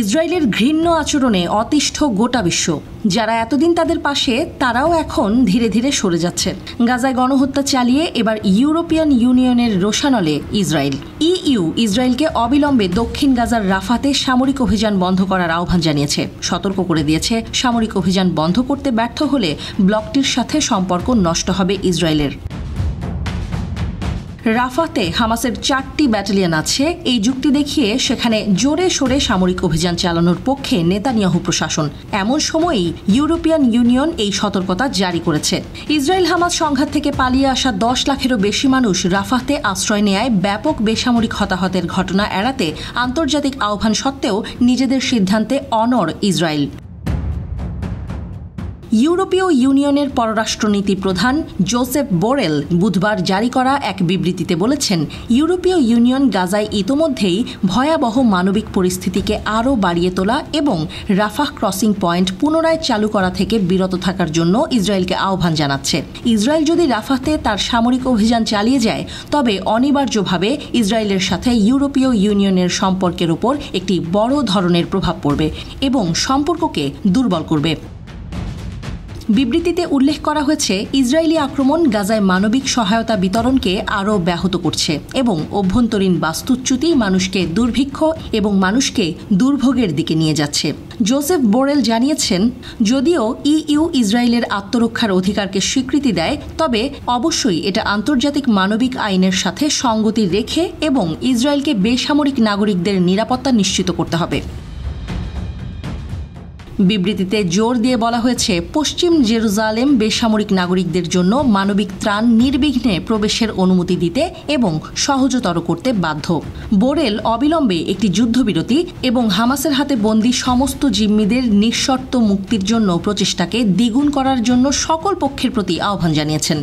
ইসরায়েলের ঘৃণ্য আচরণে অতিষ্ঠ গোটা বিশ্ব যারা এতদিন তাদের পাশে তারাও এখন ধীরে ধীরে সরে যাচ্ছেন গাজায় গণহত্যা চালিয়ে এবার ইউরোপিয়ান ইউনিয়নের রোশানলে ইসরায়েল ইইউ ইসরায়েলকে অবিলম্বে দক্ষিণ গাজার রাফাতে সামরিক অভিযান বন্ধ করার আহ্বান জানিয়েছে সতর্ক করে দিয়েছে সামরিক অভিযান বন্ধ করতে ব্যর্থ হলে ব্লকটির সাথে সম্পর্ক নষ্ট হবে ইসরায়েলের রাফাতে হামাসের চারটি ব্যাটালিয়ন আছে এই যুক্তি দেখিয়ে সেখানে জোরে সোরে সামরিক অভিযান চালানোর পক্ষে নেতানিয়াহু প্রশাসন এমন সময়েই ইউরোপিয়ান ইউনিয়ন এই সতর্কতা জারি করেছে ইসরায়েল হামাস সংঘাত থেকে পালিয়ে আসা দশ লাখেরও বেশি মানুষ রাফাতে আশ্রয় নেয় ব্যাপক বেসামরিক হতাহতের ঘটনা এড়াতে আন্তর্জাতিক আহ্বান সত্ত্বেও নিজেদের সিদ্ধান্তে অনর ইসরায়েল ইউরোপীয় ইউনিয়নের পররাষ্ট্রনীতি প্রধান জোসেফ বোরেল বুধবার জারি করা এক বিবৃতিতে বলেছেন ইউরোপীয় ইউনিয়ন গাজায় ইতোমধ্যেই ভয়াবহ মানবিক পরিস্থিতিকে আরও বাড়িয়ে তোলা এবং রাফাহ ক্রসিং পয়েন্ট পুনরায় চালু করা থেকে বিরত থাকার জন্য ইসরায়েলকে আহ্বান জানাচ্ছে ইসরায়েল যদি রাফাহতে তার সামরিক অভিযান চালিয়ে যায় তবে অনিবার্যভাবে ইসরায়েলের সাথে ইউরোপীয় ইউনিয়নের সম্পর্কের উপর একটি বড় ধরনের প্রভাব পড়বে এবং সম্পর্ককে দুর্বল করবে বিবৃতিতে উল্লেখ করা হয়েছে ইসরায়েলি আক্রমণ গাজায় মানবিক সহায়তা বিতরণকে আরও ব্যাহত করছে এবং অভ্যন্তরীণ বাস্তুচ্যুতি মানুষকে দুর্ভিক্ষ এবং মানুষকে দুর্ভোগের দিকে নিয়ে যাচ্ছে জোসেফ বোরেল জানিয়েছেন যদিও ইইউ ইসরায়েলের আত্মরক্ষার অধিকারকে স্বীকৃতি দেয় তবে অবশ্যই এটা আন্তর্জাতিক মানবিক আইনের সাথে সঙ্গতি রেখে এবং ইসরায়েলকে বেসামরিক নাগরিকদের নিরাপত্তা নিশ্চিত করতে হবে বিবৃতিতে জোর দিয়ে বলা হয়েছে পশ্চিম জেরুজালেম বেসামরিক নাগরিকদের জন্য মানবিক ত্রাণ নির্বিঘ্নে প্রবেশের অনুমতি দিতে এবং সহজতর করতে বাধ্য বোরেল অবিলম্বে একটি যুদ্ধবিরতি এবং হামাসের হাতে বন্দী সমস্ত জিম্মিদের নিঃশর্ত মুক্তির জন্য প্রচেষ্টাকে দ্বিগুণ করার জন্য সকল পক্ষের প্রতি আহ্বান জানিয়েছেন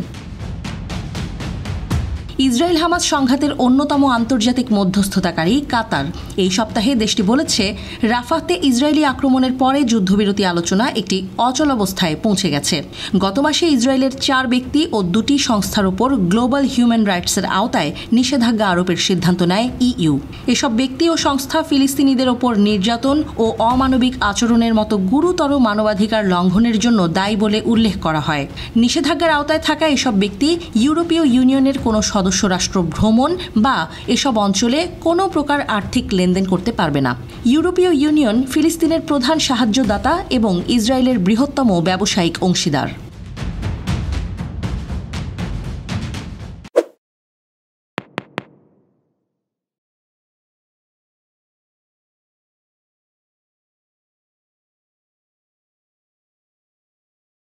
ইসরায়েল হামাজ সংঘাতের অন্যতম আন্তর্জাতিক মধ্যস্থতাকারী কাতার এই সপ্তাহে দেশটি বলেছে রাফাতে ইসরায়েলি আক্রমণের পরে যুদ্ধবিরতি আলোচনা একটি অচল অবস্থায় পৌঁছে গেছে গত মাসে ইসরায়েলের চার ব্যক্তি ও দুটি সংস্থার ওপর গ্লোবাল হিউম্যান রাইটসের আওতায় নিষেধাজ্ঞা আরোপের সিদ্ধান্ত নেয় ইইউ এসব ব্যক্তি ও সংস্থা ফিলিস্তিনিদের ওপর নির্যাতন ও অমানবিক আচরণের মতো গুরুতর মানবাধিকার লঙ্ঘনের জন্য দায়ী বলে উল্লেখ করা হয় নিষেধাজ্ঞার আওতায় থাকা এসব ব্যক্তি ইউরোপীয় ইউনিয়নের কোনো সদস্য রাষ্ট্র ভ্রমণ বা এসব অঞ্চলে কোনো প্রকার আর্থিক লেনদেন করতে পারবে না ইউরোপীয় ইউনিয়ন ফিলিস্তিনের প্রধান সাহায্যদাতা এবং ইসরায়েলের বৃহত্তম ব্যবসায়িক অংশীদার